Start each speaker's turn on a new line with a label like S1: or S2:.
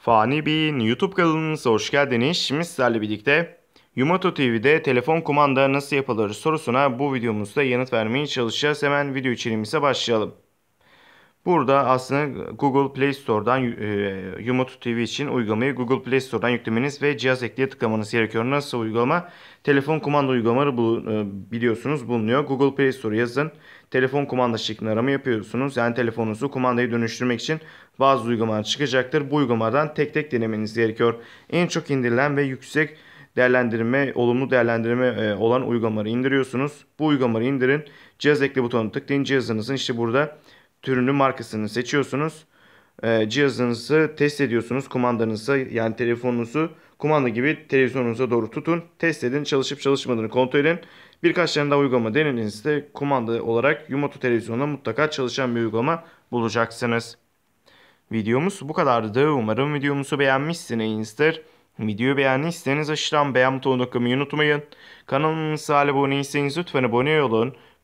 S1: Fani Bey'in YouTube kanalınıza hoş geldiniz. Şimdi sizlerle birlikte Yumato TV'de telefon kumanda nasıl yapılır sorusuna bu videomuzda yanıt vermeye çalışacağız. Hemen video içeriğimize başlayalım. Burada aslında Google Play Store'dan e, Yumutu TV için uygulamayı Google Play Store'dan yüklemeniz ve cihaz ekleye tıklamanız gerekiyor. Nasıl uygulama? Telefon kumanda uygulamaları e, biliyorsunuz bulunuyor. Google Play Store yazın. Telefon kumanda şeklinde arama yapıyorsunuz. Yani telefonunuzu kumandayı dönüştürmek için bazı uygulamalar çıkacaktır. Bu uygulamadan tek tek denemeniz gerekiyor. En çok indirilen ve yüksek değerlendirme, olumlu değerlendirme e, olan uygulamaları indiriyorsunuz. Bu uygulamaları indirin. Cihaz ekle butonuna tıklayın. Cihazınızın işte burada türünü markasını seçiyorsunuz. E, cihazınızı test ediyorsunuz. Kumandanızı yani telefonunuzu kumanda gibi televizyonunuza doğru tutun. Test edin. Çalışıp çalışmadığını kontrol edin. Birkaç tane daha uygulama denediğinizde kumanda olarak Yumoto televizyonda mutlaka çalışan bir uygulama bulacaksınız. Videomuz bu kadardı. Umarım videomuzu beğenmişsinizdir. Videoyu beğendiyseniz aşağıdan beğen butonuna takmayı unutmayın. Kanalımıza abone değilseniz lütfen abone olun.